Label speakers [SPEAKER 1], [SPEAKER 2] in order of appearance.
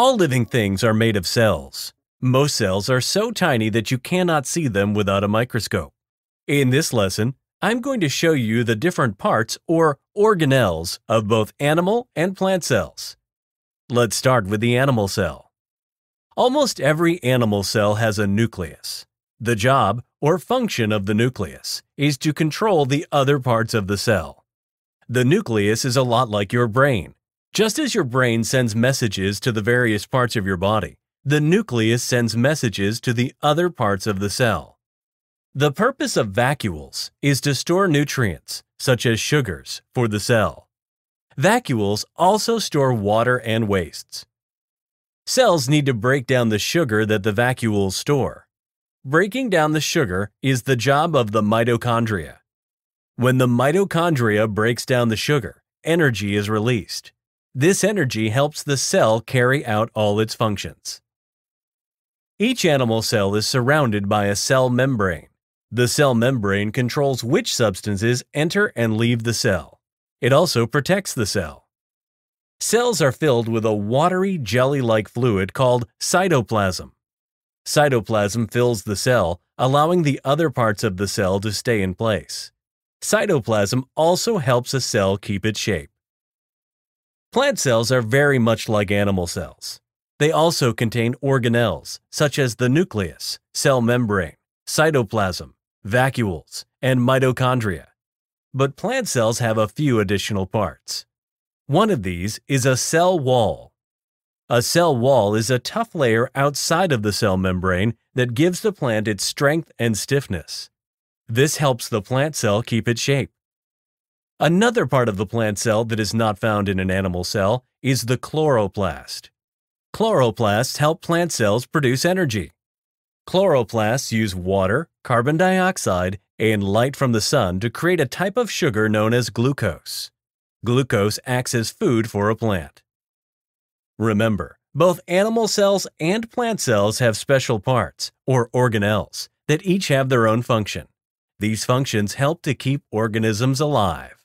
[SPEAKER 1] All living things are made of cells. Most cells are so tiny that you cannot see them without a microscope. In this lesson, I'm going to show you the different parts or organelles of both animal and plant cells. Let's start with the animal cell. Almost every animal cell has a nucleus. The job or function of the nucleus is to control the other parts of the cell. The nucleus is a lot like your brain just as your brain sends messages to the various parts of your body, the nucleus sends messages to the other parts of the cell. The purpose of vacuoles is to store nutrients, such as sugars, for the cell. Vacuoles also store water and wastes. Cells need to break down the sugar that the vacuoles store. Breaking down the sugar is the job of the mitochondria. When the mitochondria breaks down the sugar, energy is released. This energy helps the cell carry out all its functions. Each animal cell is surrounded by a cell membrane. The cell membrane controls which substances enter and leave the cell. It also protects the cell. Cells are filled with a watery, jelly-like fluid called cytoplasm. Cytoplasm fills the cell, allowing the other parts of the cell to stay in place. Cytoplasm also helps a cell keep its shape. Plant cells are very much like animal cells. They also contain organelles, such as the nucleus, cell membrane, cytoplasm, vacuoles, and mitochondria. But plant cells have a few additional parts. One of these is a cell wall. A cell wall is a tough layer outside of the cell membrane that gives the plant its strength and stiffness. This helps the plant cell keep its shape. Another part of the plant cell that is not found in an animal cell is the chloroplast. Chloroplasts help plant cells produce energy. Chloroplasts use water, carbon dioxide, and light from the sun to create a type of sugar known as glucose. Glucose acts as food for a plant. Remember, both animal cells and plant cells have special parts, or organelles, that each have their own function. These functions help to keep organisms alive.